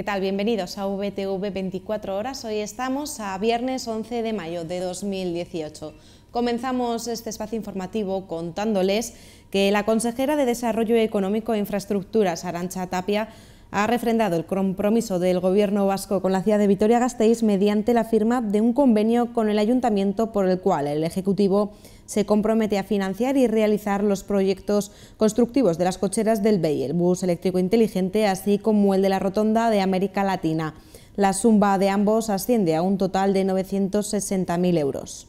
¿Qué tal? Bienvenidos a VTV 24 horas. Hoy estamos a viernes 11 de mayo de 2018. Comenzamos este espacio informativo contándoles que la consejera de Desarrollo Económico e Infraestructuras, Arancha Tapia, ha refrendado el compromiso del Gobierno vasco con la ciudad de Vitoria-Gasteiz mediante la firma de un convenio con el Ayuntamiento por el cual el Ejecutivo se compromete a financiar y realizar los proyectos constructivos de las cocheras del BEI, el bus eléctrico inteligente, así como el de la rotonda de América Latina. La suma de ambos asciende a un total de 960.000 euros.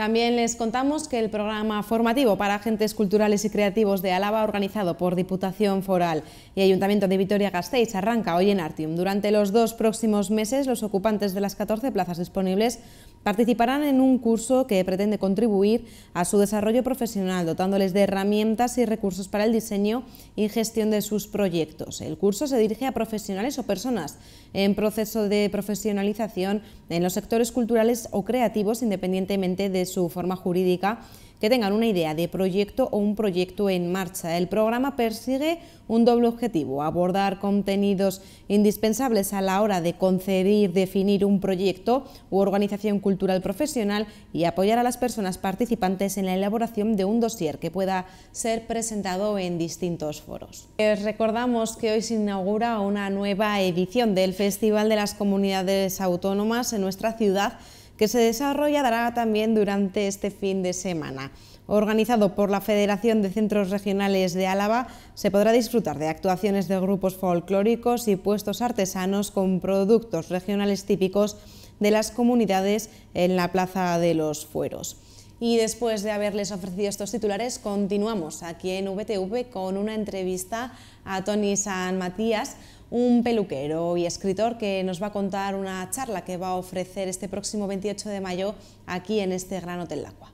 También les contamos que el programa formativo para agentes culturales y creativos de Álava, organizado por Diputación Foral y Ayuntamiento de Vitoria-Gasteiz, arranca hoy en Artium. Durante los dos próximos meses, los ocupantes de las 14 plazas disponibles Participarán en un curso que pretende contribuir a su desarrollo profesional, dotándoles de herramientas y recursos para el diseño y gestión de sus proyectos. El curso se dirige a profesionales o personas en proceso de profesionalización en los sectores culturales o creativos, independientemente de su forma jurídica que tengan una idea de proyecto o un proyecto en marcha. El programa persigue un doble objetivo, abordar contenidos indispensables a la hora de concebir, definir un proyecto u organización cultural cultural profesional y apoyar a las personas participantes en la elaboración de un dossier que pueda ser presentado en distintos foros. Les recordamos que hoy se inaugura una nueva edición del Festival de las Comunidades Autónomas en nuestra ciudad que se desarrollará también durante este fin de semana. Organizado por la Federación de Centros Regionales de Álava, se podrá disfrutar de actuaciones de grupos folclóricos y puestos artesanos con productos regionales típicos de las comunidades en la Plaza de los Fueros. Y después de haberles ofrecido estos titulares, continuamos aquí en VTV con una entrevista a Tony San Matías, un peluquero y escritor que nos va a contar una charla que va a ofrecer este próximo 28 de mayo aquí en este gran Hotel Lacua.